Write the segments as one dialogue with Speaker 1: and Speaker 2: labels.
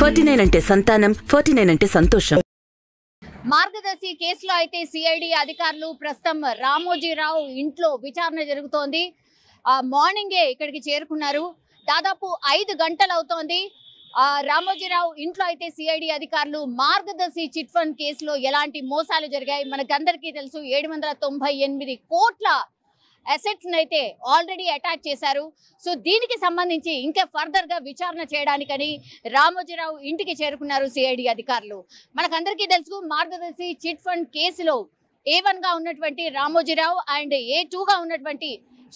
Speaker 1: forty nine అంటే సంతానం forty nine అంటే సంతోషం మార్గదర్శి కేసులో అయితే సిఐడి అధికారులు ప్రస్తుతం రామోజీరావు ఇంట్లో విచారణ జరుగుతోంది మార్నింగే ఇక్కడికి చేరుకున్నారు దాదాపు ఐదు గంటలు అవుతోంది రామోజీరావు ఇంట్లో అయితే సిఐడి అధికారులు మార్గదర్శి చిట్ ఫండ్ కేసులో ఎలాంటి మోసాలు జరిగాయి మనకందరికీ తెలుసు ఏడు కోట్ల అసెట్స్ని అయితే ఆల్రెడీ అటాచ్ చేశారు సో దీనికి సంబంధించి ఇంకా ఫర్దర్ గా విచారణ చేయడానికని రామోజీరావు ఇంటికి చేరుకున్నారు సిఐడి అధికారులు మనకందరికీ తెలుసు మార్గదర్శి చిట్ ఫండ్ కేసులో ఏ వన్గా ఉన్నటువంటి రామోజీరావు అండ్ ఏ టూగా ఉన్నటువంటి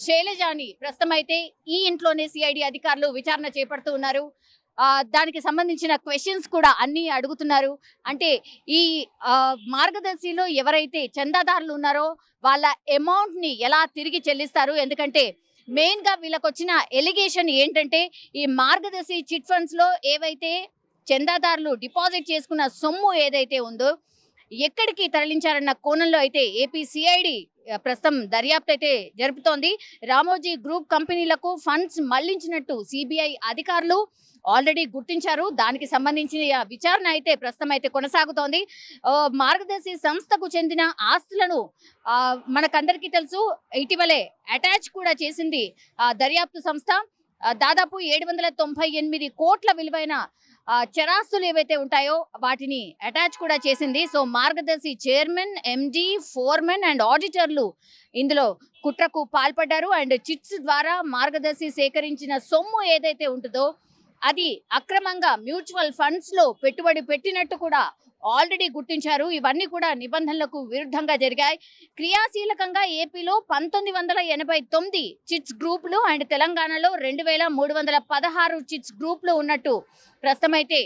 Speaker 1: శైలజాని ప్రస్తుతం అయితే ఈ ఇంట్లోనే సిఐడి అధికారులు విచారణ చేపడుతూ ఉన్నారు దానికి సంబంధించిన క్వశ్చన్స్ కూడా అన్నీ అడుగుతున్నారు అంటే ఈ మార్గదర్శిలో ఎవరైతే చందాదారులు ఉన్నారో వాళ్ళ అమౌంట్ని ఎలా తిరిగి చెల్లిస్తారు ఎందుకంటే మెయిన్గా వీళ్ళకి వచ్చిన ఎలిగేషన్ ఏంటంటే ఈ మార్గదర్శి చిట్ ఫండ్స్లో ఏవైతే చందాదారులు డిపాజిట్ చేసుకున్న సొమ్ము ఏదైతే ఉందో ఎక్కడికి తరలించారన్న కోణంలో అయితే ఏపీ సిఐడి ప్రస్తుతం దర్యాప్తు అయితే జరుపుతోంది రామోజీ గ్రూప్ కంపెనీలకు ఫండ్స్ మళ్లించినట్టు సిబిఐ అధికారులు ఆల్రెడీ గుర్తించారు దానికి సంబంధించిన విచారణ అయితే ప్రస్తుతం అయితే కొనసాగుతోంది మార్గదర్శి సంస్థకు చెందిన ఆస్తులను మనకందరికీ తెలుసు ఇటీవలే అటాచ్ కూడా చేసింది దర్యాప్తు సంస్థ దాదాపు ఏడు వందల తొంభై ఎనిమిది కోట్ల విలువైన చరాస్తులు ఏవైతే ఉంటాయో వాటిని అటాచ్ కూడా చేసింది so Margadarsi chairman MD foremen and ఆడిటర్లు ఇందులో కుట్రకు పాల్పడ్డారు అండ్ చిట్స్ ద్వారా మార్గదర్శి సేకరించిన సొమ్ము ఏదైతే ఉంటుందో అది అక్రమంగా మ్యూచువల్ ఫండ్స్లో పెట్టుబడి పెట్టినట్టు కూడా ఆల్రెడీ గుర్తించారు ఇవన్నీ కూడా నిబంధనలకు విరుద్ధంగా జరిగాయి క్రియాశీలకంగా ఏపీలో పంతొమ్మిది వందల ఎనభై తొమ్మిది చిట్స్ గ్రూపులు అండ్ తెలంగాణలో రెండు వేల మూడు వందల పదహారు చిట్స్ గ్రూపులు ఉన్నట్టు ప్రస్తుతమైతే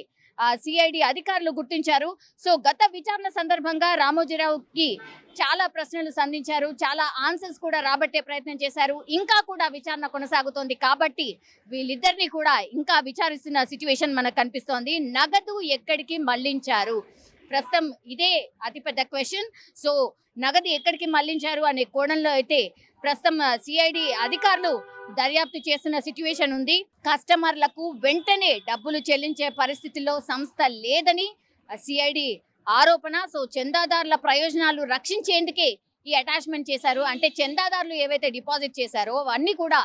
Speaker 1: సిఐడి అధికారులు గుర్తించారు సో గత విచారణ సందర్భంగా రామోజీరావుకి చాలా ప్రశ్నలు సంధించారు చాలా ఆన్సర్స్ కూడా రాబట్టే ప్రయత్నం చేశారు ఇంకా కూడా విచారణ కొనసాగుతోంది కాబట్టి వీళ్ళిద్దరినీ కూడా ఇంకా విచారిస్తున్న సిచ్యువేషన్ మనకు కనిపిస్తోంది నగదు ఎక్కడికి మళ్లించారు ప్రస్తుతం ఇదే అతిపెద్ద క్వశ్చన్ సో నగదు ఎక్కడికి మళ్లించారు అనే కోణంలో అయితే ప్రస్తుతం సిఐడి అధికారులు దర్యాప్తు చేసిన సిచ్యువేషన్ ఉంది కస్టమర్లకు వెంటనే డబ్బులు చెల్లించే పరిస్థితిలో సంస్థ లేదని సిఐడి ఆరోపణ సో చందాదారుల ప్రయోజనాలు రక్షించేందుకే ఈ అటాచ్మెంట్ చేశారు అంటే చందాదారులు ఏవైతే డిపాజిట్ చేశారో అవన్నీ కూడా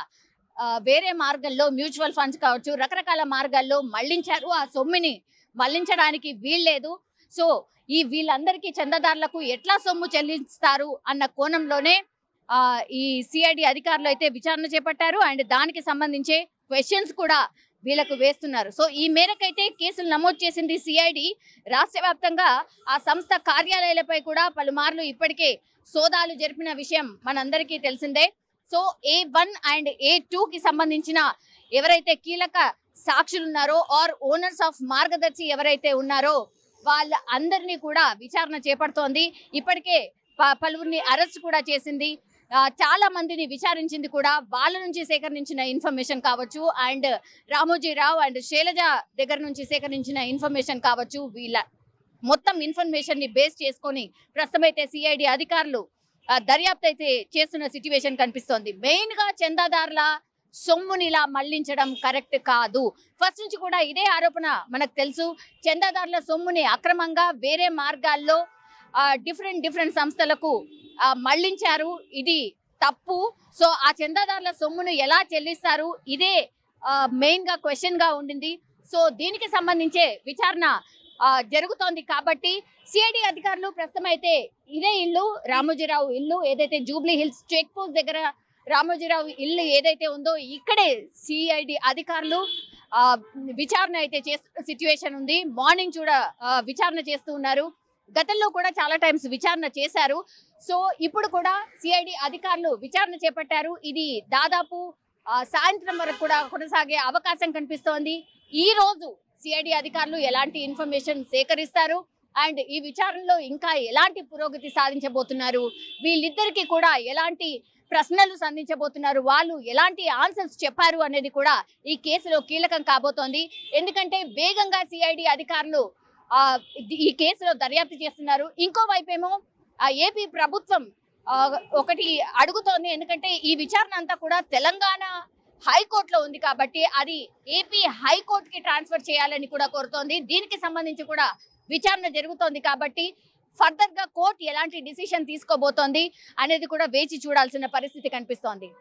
Speaker 1: వేరే మార్గంలో మ్యూచువల్ ఫండ్స్ కావచ్చు రకరకాల మార్గాల్లో మళ్లించారు ఆ సొమ్మిని మళ్లించడానికి వీల్లేదు సో ఈ వీళ్ళందరికీ చందాదారులకు ఎట్లా సొమ్ము చెల్లిస్తారు అన్న కోణంలోనే ఈ సిఐడి అధికారులు అయితే విచారణ చేపట్టారు అండ్ దానికి సంబంధించే క్వశ్చన్స్ కూడా వీళ్ళకు వేస్తున్నారు సో ఈ మేరకైతే కేసులు నమోదు చేసింది సిఐడి రాష్ట్ర వ్యాప్తంగా ఆ సంస్థ కార్యాలయాలపై కూడా పలుమార్లు ఇప్పటికే సోదాలు జరిపిన విషయం మనందరికీ తెలిసిందే so A one and A టూకి సంబంధించిన ఎవరైతే కీలక సాక్షులున్నారో ఆర్ ఓనర్స్ ఆఫ్ మార్గదర్శి ఎవరైతే ఉన్నారో వాళ్ళ అందరినీ కూడా విచారణ చేపడుతోంది ఇప్పటికే పలువురిని అరెస్ట్ కూడా చేసింది చాలా మందిని విచారించింది కూడా వాళ్ళ నుంచి సేకరించిన ఇన్ఫర్మేషన్ కావచ్చు అండ్ రామోజీరావు అండ్ శైలజ దగ్గర నుంచి సేకరించిన ఇన్ఫర్మేషన్ కావచ్చు వీళ్ళ మొత్తం ఇన్ఫర్మేషన్ ని బేస్ చేసుకొని ప్రస్తుతమైతే సిఐడి అధికారులు దర్యాప్తు అయితే చేస్తున్న సిచ్యువేషన్ కనిపిస్తోంది మెయిన్ గా చందాదారుల సొమ్ముని ఇలా మళ్లించడం కరెక్ట్ కాదు ఫస్ట్ నుంచి కూడా ఇదే ఆరోపణ మనకు తెలుసు చందాదారుల సొమ్ముని అక్రమంగా వేరే మార్గాల్లో డిఫరెంట్ డిఫరెంట్ సంస్థలకు మళ్లించారు ఇది తప్పు సో ఆ చందాదారుల సొమ్మును ఎలా చెల్లిస్తారు ఇదే మెయిన్గా క్వశ్చన్గా ఉండింది సో దీనికి సంబంధించే విచారణ జరుగుతోంది కాబట్టి సిఐడి అధికారులు ప్రస్తుతం అయితే ఇదే ఇల్లు రామోజీరావు ఇల్లు ఏదైతే జూబ్లీ హిల్స్ చెక్ పోస్ట్ దగ్గర రామోజీరావు ఇల్లు ఏదైతే ఉందో ఇక్కడే సిఐడి అధికారులు విచారణ అయితే చేస్తున్న సిచ్యువేషన్ ఉంది మార్నింగ్ చూడా విచారణ చేస్తూ ఉన్నారు గతంలో కూడా చాలా టైమ్స్ విచారణ చేశారు సో ఇప్పుడు కూడా సిఐడి అధికారులు విచారణ చేపట్టారు ఇది దాదాపు సాయంత్రం వరకు కూడా కొనసాగే అవకాశం కనిపిస్తోంది ఈ రోజు సిఐడి అధికారులు ఎలాంటి ఇన్ఫర్మేషన్ సేకరిస్తారు అండ్ ఈ విచారణలో ఇంకా ఎలాంటి పురోగతి సాధించబోతున్నారు వీళ్ళిద్దరికీ కూడా ఎలాంటి ప్రశ్నలు సంధించబోతున్నారు వాళ్ళు ఎలాంటి ఆన్సర్స్ చెప్పారు అనేది కూడా ఈ కేసులో కీలకం కాబోతోంది ఎందుకంటే వేగంగా సిఐడి అధికారులు ఈ కేసులో దర్యాప్తు చేస్తున్నారు ఏమో ఏపీ ప్రభుత్వం ఒకటి అడుగుతోంది ఎందుకంటే ఈ విచారణ అంతా కూడా తెలంగాణ హైకోర్టులో ఉంది కాబట్టి అది ఏపీ హైకోర్టుకి ట్రాన్స్ఫర్ చేయాలని కూడా కోరుతోంది దీనికి సంబంధించి కూడా విచారణ జరుగుతోంది కాబట్టి ఫర్దర్ గా కోర్టు ఎలాంటి డిసిషన్ తీసుకోబోతోంది అనేది కూడా వేచి చూడాల్సిన పరిస్థితి కనిపిస్తోంది